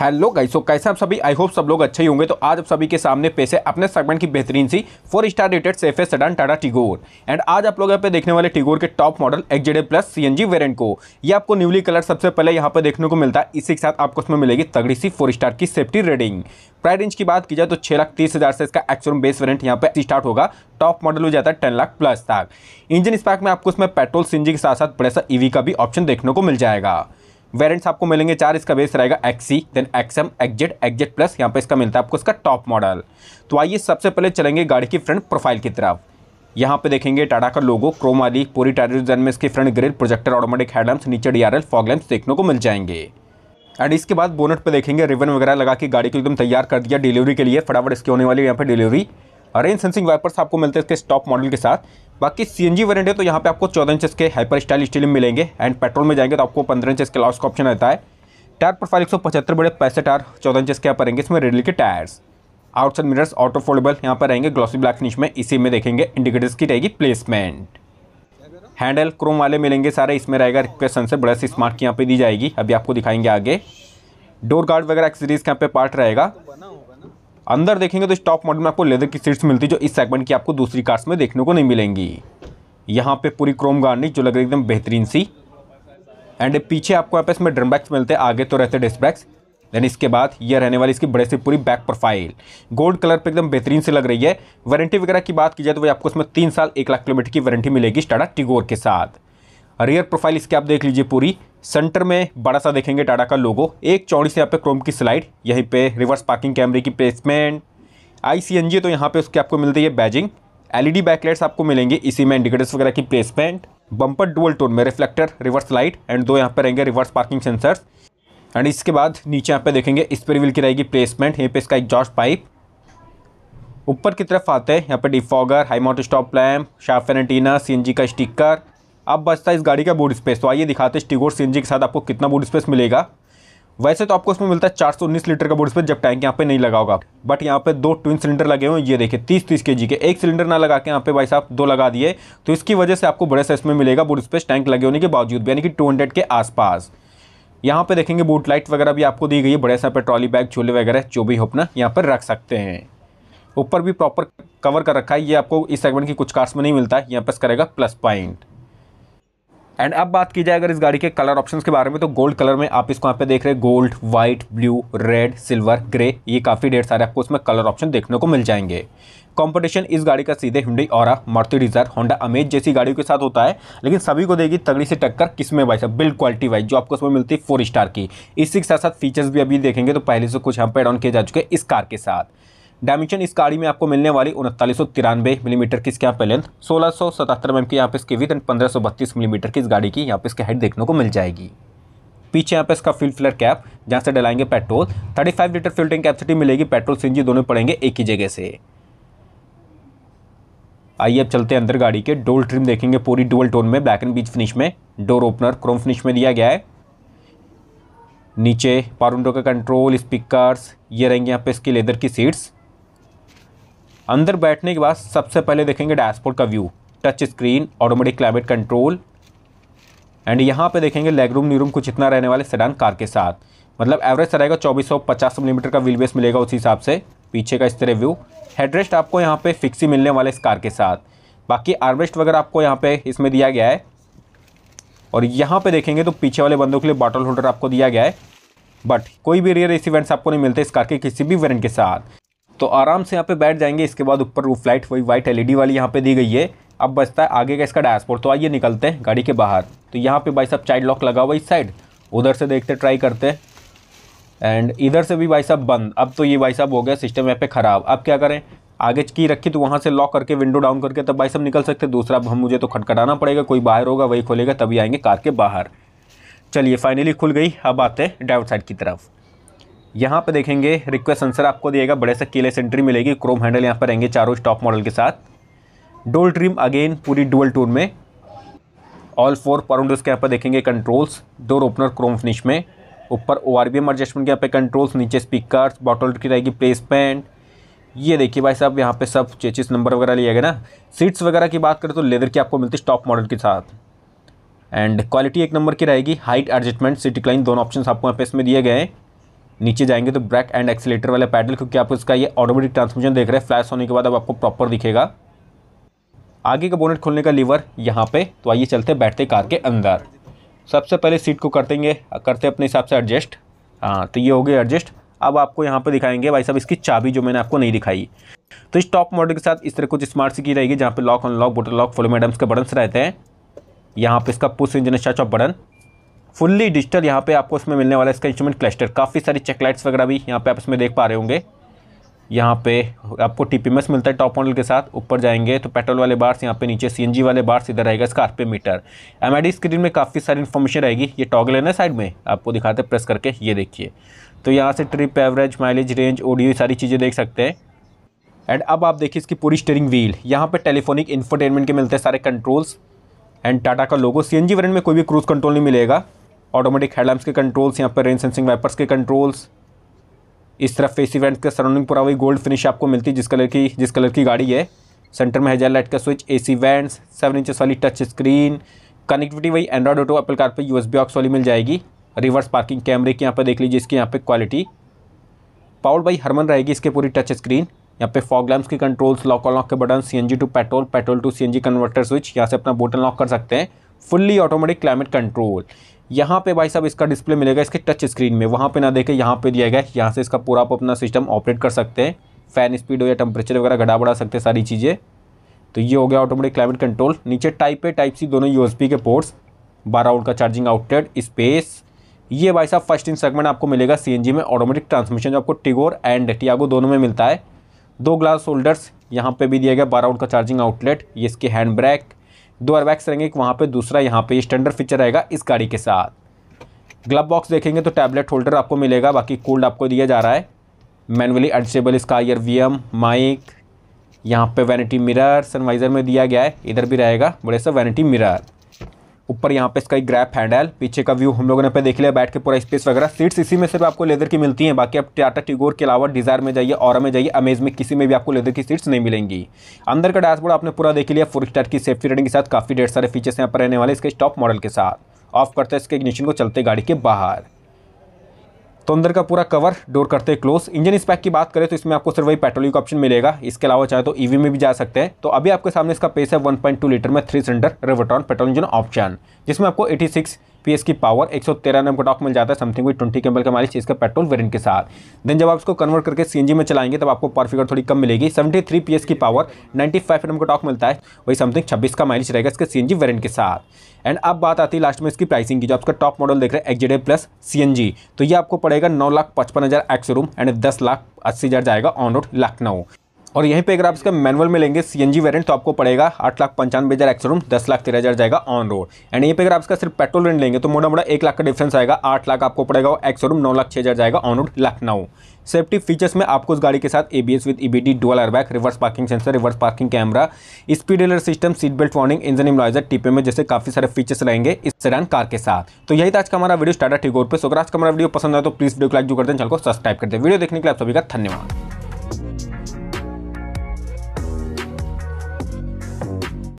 hello गाइसो कैसे आप सभी आई होप सब लोग अच्छे ही होंगे तो आज आप सभी के सामने पेश है अपने सेगमेंट की बेहतरीन सी four star rated safe sedan Tata Tigor and आज आप लोग यहाँ पे देखने वाले टिगोर के top model XZ plus C N G variant को ये आपको न्यूली कलर सबसे पहले यहाँ पे देखने को मिलता है इसी के साथ आपको उसमें मिलेगी तगड़ी सी फोर स्टार की सेफ्टी रेडिंग प्राइस रेंज की बात की जाए तो छह लाख तीस हज़ार से इसका एक्सोरूम बेस वेरियंट यहाँ पे स्टार्ट होगा टॉप मॉडल हो जाता है टेन लाख प्लस तक इंजन स्पैक में आपको उसमें पेट्रोल सी के साथ साथ बड़े सा ईवी का भी ऑप्शन देखने को मिल जाएगा वेरेंट्स आपको मिलेंगे चार इसका बेस रहेगा XE then XM XZ XZ plus यहाँ पे इसका मिलता है आपको इसका टॉप मॉडल तो आइए सबसे पहले चलेंगे गाड़ी की फ्रंट प्रोफाइल की तरफ यहाँ पे देखेंगे टाटा का लोगो क्रोम वाली पूरी टायर डिजाइन में इसके front grille projector automatic headlamps नीचे डी आर फॉग लैम्प्स देखने को मिल जाएंगे एंड इसके बाद बोनट पे देखेंगे रिबन वगैरह लगा के गाड़ी को एकदम तैयार कर दिया डिलीवरी के लिए फटाफट इसकी होने वाली यहाँ पे डिलीवरी रेन सेंसिंग वाइपर्स आपको मिलते हैं इसके स्टॉप मॉडल के साथ बाकी सी एन जी वेरियंट है तो यहाँ पे आपको चौदह इंच के हाइपर स्टाइल में मिलेंगे एंड पेट्रोल में जाएंगे तो आपको पंद्रह इंच के लास्ट का ऑप्शन रहता है टायर प्रोफाइल एक सौ पचहत्तर बड़े पैसे टायर चौदह इंच के यहाँ पर रहेंगे इसमें रेडली के tyres outside mirrors auto foldable यहाँ पर रहेंगे ग्लॉसी ब्लैक फिनिश में इसी में देखेंगे इंडिकेटर्स की रहेगी प्लेसमेंट हैंडल क्रोम वाले मिलेंगे सारे इसमें रहेगा रिक्वेस्ट सनसे बड़ा सी स्मार्ट की यहाँ पे दी जाएगी अभी आपको दिखाएंगे आगे डोर गार्ड वगैरह एक्सरीज के यहाँ पे पार्ट रहेगा अंदर देखेंगे तो इस टॉप मॉडल में आपको लेदर की सीट्स मिलती है जो इस सेगमेंट की आपको दूसरी कार्स में देखने को नहीं मिलेंगी यहाँ पे पूरी क्रोम गार्निश जो लग रही है एकदम बेहतरीन सी एंड पीछे आपको यहाँ पे इसमें ड्रम बैक्स मिलते हैं आगे तो रहते डिस्क ब्रैक्स देन इसके बाद यह रहने वाली इसकी बड़े से पूरी बैक प्रोफाइल गोल्ड कलर पे एकदम बेहतरीन से लग रही है वारंटी वगैरह की बात की जाए तो वही आपको इसमें तीन साल एक लाख किलोमीटर की वारंटी मिलेगी स्टाडा टिगोर के साथ रियर प्रोफाइल इसकी आप देख लीजिए पूरी सेंटर में बड़ा सा देखेंगे टाटा का लोगो एक चौड़ी से यहाँ पे क्रोम की स्लाइड यहीं पे रिवर्स पार्किंग कैमरे की प्लेसमेंट आई तो यहाँ पे उसकी आपको मिलती है बैजिंग एलईडी बैकलाइट्स आपको मिलेंगे इसी में इंडिकेटर्स वगैरह की प्लेसमेंट बम्पर डुअल टोन में रिफ्लेक्टर रिवर्स लाइट एंड दो यहाँ पे रहेंगे रिवर्स पार्किंग सेंसर्स एंड इसके बाद नीचे यहाँ पे देखेंगे पर विल की रहेगी प्लेसमेंट यहाँ पर इसका जॉर्ज पाइप ऊपर की तरफ आते हैं यहाँ पे defogger high mount stop lamp shark antenna C का स्टिकर अब बचता है इस गाड़ी का बूट स्पेस तो आइए दिखाते हैं स्टिगोर सी के साथ आपको कितना बूट स्पेस मिलेगा वैसे तो आपको उसमें मिलता है चार लीटर का बूट स्पेस जब टैंक यहाँ पे नहीं लगा होगा बट यहाँ पे दो ट्विन सिलेंडर लगे हुए ये देखिए 30 30 के जी के एक सिलेंडर ना लगा के यहाँ पे भाई साहब दो लगा दिए तो इसकी वजह से आपको बड़े साइज में मिलेगा बूट स्पेस टैंक लगे होने के बावजूद भी यानी कि टू के आसपास यहाँ पे देखेंगे बूट लाइट वगैरह भी आपको दी गई है बड़े साइज ट्रॉली बैग चूल्हे वगैरह जो भी हो अपना यहाँ पर रख सकते हैं ऊपर भी प्रॉपर कवर कर रखा है ये आपको इस सेगमेंट की कुछ कार्स में नहीं मिलता है यहाँ पर करेगा प्लस पॉइंट एंड अब बात की जाए अगर इस गाड़ी के कलर ऑप्शन के बारे में तो गोल्ड कलर में आप इसको यहाँ पे देख रहे हैं gold white blue red silver grey ये काफ़ी ढेर सारे आपको इसमें कलर ऑप्शन देखने को मिल जाएंगे कंपटीशन इस गाड़ी का सीधे हिंडी और मारुति डिजायर होंडा अमेज जैसी गाड़ियों के साथ होता है लेकिन सभी को देगी तगड़ी से टक्कर किसमें भाई साहब बिल्ड क्वालिटी वाइज जो आपको उसमें मिलती है फोर स्टार की इसी के साथ साथ फीचर्स भी अभी देखेंगे तो पहले से कुछ यहाँ पे एड ऑन किए जा चुके हैं इस कार के साथ डायमेंशन इस गाड़ी में आपको मिलने वाली उनतालीस सौ तिरानवे मिलीमीटर की इसके यहाँ पे लेंथ सोलह सौ सतहत्तर एम mm की यहाँ पे इसकी विथ एंड पंद्रह सौ बत्तीस मिलीमीटर की इस गाड़ी की यहाँ पे इसके हाइट देखने को मिल जाएगी पीछे यहाँ पे इसका फिल फिलर कैप जहाँ से डलाएंगे पेट्रोल 35 लीटर फ्यूल कैपेसिटी मिलेगी पेट्रोल सी दोनों पड़ेंगे एक ही जगह से आइए अब चलते हैं अंदर गाड़ी के डोल ट्रिम देखेंगे पूरी डुअल टोन में ब्लैक एंड बीच फिनिश में डोर ओपनर क्रोम फिनिश में दिया गया है नीचे पारुंडो का कंट्रोल स्पीकर्स ये रहेंगे यहाँ पे इसकी लेदर की सीट्स अंदर बैठने के बाद सबसे पहले देखेंगे डैशबोर्ड का view touch screen automatic climate control and यहाँ पे देखेंगे लेगरूम न्यूरूम कुछ इतना रहने वाले सेडान कार के साथ मतलब एवरेज रहेगा चौबीस सौ पचास मिलीमीटर का व्हीलबेस मिलेगा उस हिसाब से पीछे का इस तरह व्यू हेडरेस्ट आपको यहाँ पे फिक्सी मिलने वाले इस कार के साथ बाकी आर्मरेस्ट वगैरह आपको यहाँ पे इसमें दिया गया है और यहाँ पे देखेंगे तो पीछे वाले बंदों के लिए बॉटल होल्डर आपको दिया गया है बट कोई भी रियर इस इवेंट्स आपको नहीं मिलते इस कार के किसी भी वेरेंट के साथ तो आराम से यहाँ पे बैठ जाएंगे इसके बाद ऊपर रूफ लाइट वही वाइट एलईडी वाली यहाँ पे दी गई है अब बचता है आगे का इसका डैशबोर्ड तो आइए निकलते हैं गाड़ी के बाहर तो यहाँ पे भाई साहब चाइल्ड लॉक लगा हुआ इस साइड उधर से देखते ट्राई करते एंड इधर से भी भाई साहब बंद अब तो ये भाई साहब हो गया सिस्टम यहाँ पे ख़राब अब क्या करें आगे की रखी तो वहाँ से लॉक करके विंडो डाउन करके तब भाई साहब निकल सकते दूसरा हम मुझे तो खटखटाना पड़ेगा कोई बाहर होगा वही खोलेगा तभी आएंगे कार के बाहर चलिए फाइनली खुल गई अब आते हैं ड्राइवर साइड की तरफ यहाँ पर देखेंगे रिक्वेस्ट आंसर आपको दिएगा बड़े से केले सेंट्री मिलेगी क्रोम हैंडल यहाँ पर रहेंगे चारों टॉप मॉडल के साथ डोल ट्रिम अगेन पूरी डुअल टूर में ऑल फोर पर के यहाँ पर देखेंगे controls door opener chrome finish में ऊपर O R B M adjustment के यहाँ पे कंट्रोल्स नीचे स्पीकर्स बॉटल की रहेगी प्लेसमेंट ये देखिए भाई साहब यहाँ पे सब चेचिस नंबर वगैरह लिया गया ना सीट्स वगैरह की बात करें तो लेदर की आपको मिलती है टॉप मॉडल के साथ एंड क्वालिटी एक नंबर की रहेगी हाइट एडजस्टमेंट सीट क्लाइन दोनों ऑप्शन आपको यहाँ पे इसमें दिए गए हैं नीचे जाएंगे तो ब्रेक एंड एक्सीटर वाला पैडल क्योंकि आप इसका ये ऑटोमेटिक ट्रांसमिशन देख रहे हैं फ्लैश होने के बाद अब आपको प्रॉपर दिखेगा आगे का बोनेट खोलने का लीवर यहाँ पे तो आइए चलते बैठते कार के अंदर सबसे पहले सीट को कर देंगे करते अपने हिसाब से एडजस्ट हाँ तो ये हो गया एडजस्ट अब आपको यहाँ पे दिखाएंगे भाई साहब इसकी चाबी जो मैंने आपको नहीं दिखाई तो इस टॉप मॉडल के साथ इस तरह कुछ स्मार्ट सी की रहेगी जहाँ पे लॉक अनलॉक बोटल लॉक फोलो मैडम्स के बटन्स रहते हैं यहाँ पे इसका push engine start off button fully digital यहाँ पे आपको इसमें मिलने वाला है इसका इंस्ट्रूमेंट क्लस्टर काफ़ी सारी चेकलाइट्स वगैरह भी यहाँ पे आप इसमें देख पा रहे होंगे यहाँ पे आपको टी मिलता है टॉप मॉडल के साथ ऊपर जाएंगे तो पेट्रोल वाले बार्स यहाँ पे नीचे सी वाले बार्स इधर रहेगा इसका आरपीएम मीटर एम स्क्रीन में काफ़ी सारी इन्फॉर्मेशन रहेगी ये टॉगल है ना साइड में आपको दिखाते प्रेस करके ये देखिए तो यहाँ से trip average mileage range audio सारी चीज़ें देख सकते हैं एंड अब आप देखिए इसकी पूरी स्टेयरिंग व्हील यहाँ पे टेलीफोनिक इन्फोटेनमेंट के मिलते हैं सारे कंट्रोल्स एंड टाटा का लोगो सी एन में कोई भी क्रूज़ कंट्रोल नहीं मिलेगा ऑटोमेटिक हेडलैम्प्स के कंट्रोल्स यहाँ पर रेन सेंसिंग वाइपर्स के कंट्रोल्स इस तरफ फेस इवेंट के सराउंडिंग पूरा वही गोल्ड फिनिश आपको मिलती है जिस कलर की जिस कलर की गाड़ी है सेंटर में हेजल लाइट का switch A C and seven inches वाली टच स्क्रीन कनेक्टिविटी वही Android Auto Apple CarPlay USB aux वाली मिल जाएगी रिवर्स पार्किंग कैमरे की यहाँ पर देख लीजिए इसकी यहाँ पर क्वालिटी पावर्ड बाई हरमन रहेगी इसके पूरी टच स्क्रीन यहाँ पे फॉग लैम्प्स के कंट्रोल्स लॉक ऑन लॉक के button G to petrol petrol to G converter switch यहाँ से अपना बोटन लॉक कर सकते हैं फुल्ली ऑटोमेटिक क्लाइमेट कंट्रोल यहाँ पे भाई साहब इसका डिस्प्ले मिलेगा इसके टच स्क्रीन में वहाँ पे ना देखे यहाँ पे दिया गया यहाँ से इसका पूरा आप अपना सिस्टम ऑपरेट कर सकते हैं फैन स्पीड हो या टेम्परेचर वगैरह घटा बढ़ा सकते हैं सारी चीज़ें तो ये हो गया ऑटोमेटिक क्लाइमेट कंट्रोल नीचे टाइप ए टाइप सी दोनों यू के पोर्ट्स बारह आउट का चार्जिंग आउटलेट स्पेस ये भाई साहब फर्स्ट इन सेगमेंट आपको मिलेगा सी में ऑटोमेटिक ट्रांसमिशन जो आपको टिगोर एंड टियागो दोनों में मिलता है दो ग्लास होल्डर्स यहाँ पे भी दिया गया बारह आउट का चार्जिंग आउटलेट ये इसके हैंड ब्रेक दो एयरबैग्स रहेंगे एक वहाँ पर दूसरा यहाँ पर स्टैंडर्ड फीचर रहेगा इस गाड़ी के साथ ग्लब बॉक्स देखेंगे तो टैबलेट होल्डर आपको मिलेगा बाकी कोल्ड आपको दिया जा रहा है मैनुअली एडजस्टेबल इसका ईयर वी माइक यहाँ पे वैनिटी मिरर सनवाइज़र में दिया गया है इधर भी रहेगा बड़े सा वैनिटी मिरर ऊपर यहाँ पे इसका एक ग्रैप हैंडल पीछे का व्यू हम लोगों ने पे देख लिया बैठ के पूरा स्पेस वगैरह सीट्स इसी में सिर्फ आपको लेदर की मिलती हैं बाकी आप टाटा टिगोर के अलावा डिजायर में जाइए और में जाइए अमेज में किसी में भी आपको लेदर की सीट्स नहीं मिलेंगी अंदर का डैशबोर्ड आपने पूरा देख लिया फोर स्टार की सेफ्टी रेडिंग के साथ काफ़ी ढेर सारे फीचर्स यहाँ पर रहने वाले इसके टॉप मॉडल के साथ ऑफ करते इसके इग्निशन को चलते गाड़ी के बाहर तो अंदर का पूरा कवर डोर करते क्लोज इंजन स्पैक की बात करें तो इसमें आपको सिर्फ वही पेट्रोल का ऑप्शन मिलेगा इसके अलावा चाहे तो ईवी में भी जा सकते हैं तो अभी आपके सामने इसका पेस है 1.2 लीटर में three cylinder Revotron petrol engine option जिसमें आपको 86 पी की पावर एक सौ तेरह नंबर टॉक मिल जाता है समथिंग विद ट्वेंटी केम्बल का माइलेज इसका पेट्रोल वेरियंट के साथ देन जब आप इसको कन्वर्ट करके सी में चलाएंगे तब आपको पर फिगर थोड़ी कम मिलेगी सेवेंटी थ्री पी की पावर नाइन्टी फाइव नंबर टॉक मिलता है वही समथिंग छब्बीस का माइलेज रहेगा इसके सी एन के साथ एंड अब बात आती है लास्ट में इसकी प्राइसिंग की जो आपका टॉप मॉडल देख रहे हैं एक्जेड प्लस सी तो ये आपको पड़ेगा नौ लाख पचपन हज़ार एक्स रूम एंड दस लाख अस्सी हज़ार जाएगा ऑन रोड लखनऊ और यहीं पे अगर आप इसका मैनुअल में लेंगे सीएनजी वेरिएंट तो आपको पड़ेगा आठ लाख पंचानवे हज़ार एक्सरूम दस लाख तेरह हज़ार जाएगा ऑन रोड एंड यहीं पे अगर आप इसका सिर्फ पेट्रोल रेंट लेंगे तो मोटा मोटा एक लाख का डिफरेंस आएगा आठ लाख आपको पड़ेगा एक्सरूम नौ लाख छः हज़ार जाएगा on road Lucknow safety features में आपको उस गाड़ी के साथ ABS with E B D dual airbag reverse parking sensor reverse parking camera speed alert system seat belt warning engine immobiliser टीपे में जैसे काफी सारे फीचर्स रहेंगे इस सेडान कार के साथ तो यही था आज का हमारा वीडियो स्टार्टर टिगोर पे सो अगर आज का हमारा वीडियो पसंद आया तो प्लीज वीडियो को लाइक जो करते हैं चैनल को सब्सक्राइब करते हैं वीडियो देखने के लिए आप सभी का धन्यवाद